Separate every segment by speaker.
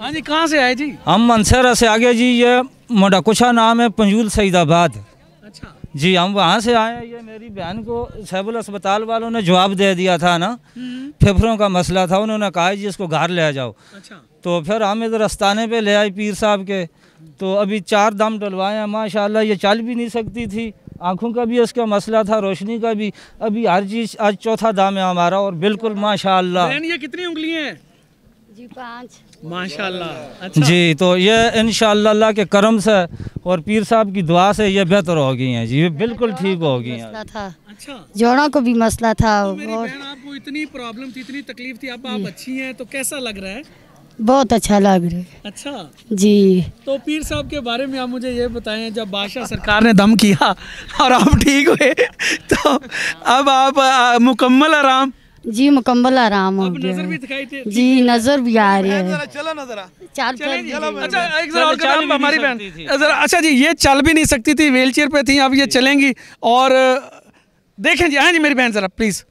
Speaker 1: हाँ जी कहाँ से आए जी हम मनसेरा से आगे जी ये मोडाकुशा नाम है पंजूल सईदाबाद अच्छा जी हम वहाँ से आए ये मेरी बहन को सैबुल अस्पताल वालों ने जवाब दे दिया था ना हम्म। फेफड़ों का मसला था उन्होंने कहा जी इसको घर ले जाओ अच्छा तो फिर हम इधर अस्ताने पे ले आए पीर साहब के तो अभी चार दाम डलवाए हैं ये चल भी नहीं सकती थी आँखों का भी इसका मसला था रोशनी का भी अभी हर चीज़ आज चौथा दाम है हमारा और बिल्कुल अच्छा। माशाल्लाह
Speaker 2: ये कितनी उंगलियाँ हैं जी पाँच माशाल्लाह अच्छा।
Speaker 1: जी तो ये इन अल्लाह के करम से और पीर साहब की दुआ से ये बेहतर हो गई हैं जी बिल्कुल ठीक हो गई हैं अच्छा जोड़ा को भी मसला था तो और
Speaker 2: आपको इतनी प्रॉब्लम थी इतनी तकलीफ थी अब आप अच्छी हैं तो कैसा लग रहा है
Speaker 1: बहुत अच्छा लग रहा है अच्छा जी
Speaker 2: तो पीर साहब के बारे में आप मुझे ये बताएं जब बादशाह सरकार ने दम किया और आप ठीक हुए तो अब आप मुकम्मल आराम
Speaker 1: जी मुकम्मल आराम हो गया नजर भी दिखाई दे जी नजर भी आ रही है चलो
Speaker 2: नजर अच्छा हमारी बहन अच्छा जी ये चल भी नहीं सकती थी व्हील चेयर पे थी अब ये चलेंगी और देखें जी हाँ जी मेरी बहन जरा प्लीज़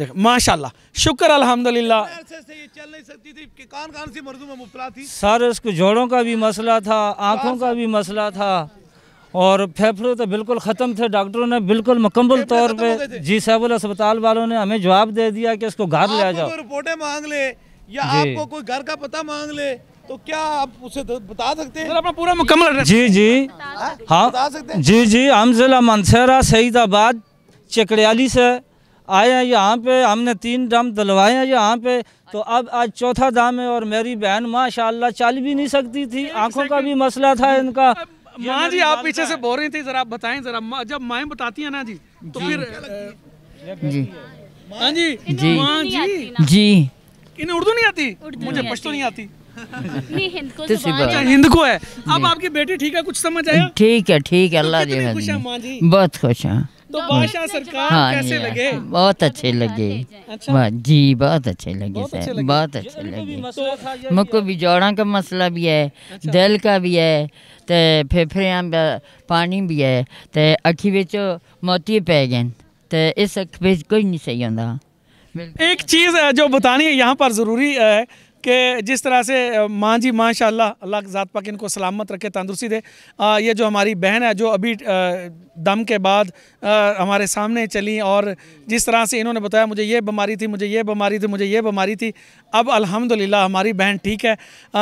Speaker 1: देख माशाल्लाह शुक्र अल्हम्दुलिल्लाह चल नहीं सकती थी में थी सर इसको जोड़ों का भी मसला था आंखों का भी मसला था और फेफड़े तो बिल्कुल ख़त्म थे डॉक्टरों ने बिल्कुल मुकम्मल तौर पे जी सैबुल अस्पताल वालों ने हमें जवाब दे दिया कि इसको घर ले जाओ
Speaker 2: रिपोर्टें मांग ले या आपको कोई घर का पता मांग ले तो क्या आप उसे बता सकते हैं अपना पूरा मुकम्मल जी जी
Speaker 1: हाँ, हाँ। जी जी हम ज़िला मनसेरा सईदाबाद चकड़ियाली से आए हैं यहाँ पे हमने तीन ड्राम दलवाए हैं यहाँ पे तो अब आज चौथा दाम है और मेरी बहन माशाल्लाह चल भी नहीं सकती थी आंखों का भी मसला था इनका माँ जी आप पीछे से बोल रही थी जरा आप बताए जरा जब माए बताती है ना जी तो फिर
Speaker 2: हाँ जी जी माँ जी जी इन्हें उर्दू नहीं आती मुझे पश्तो नहीं आती तो अच्छा हिंद को है अब आपकी बेटी ठीक है कुछ समझ आया
Speaker 1: ठीक है ठीक है तो अल्लाह हाँ जी बहुत खुश है तो बादशाह सरकार हाँ, कैसे लगे बहुत अच्छा। अच्छे लगे अच्छा? हाँ, जी बहुत अच्छे लगे सर बहुत अच्छे लगे मुको भी जोड़ा का मसला भी है अच्छा। दिल का भी है तो फेफड़िया पानी भी है तो अखी बिच मोती पै गए तो इस अख बिच कोई नहीं सही होता
Speaker 2: एक चीज़ जो बतानी है यहाँ पर ज़रूरी है कि जिस तरह से माँ जी माशा अल्लाह के ज़ात पाक इनको सलामत रखे तंदुरुस्ती दे आ, ये जो हमारी बहन है जो अभी आ, दम के बाद आ, हमारे सामने चली और जिस तरह से इन्होंने बताया मुझे ये बीमारी थी मुझे ये बीमारी थी मुझे ये बीमारी थी अब अल्हम्दुलिल्लाह हमारी बहन ठीक है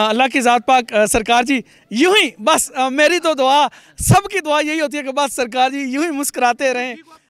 Speaker 2: अल्लाह की ज़ात पाक सरकार जी यूँ ही बस मेरी तो दुआ सब की दुआ यही होती है कि बस सरकार जी यूँ ही मुस्कराते रहें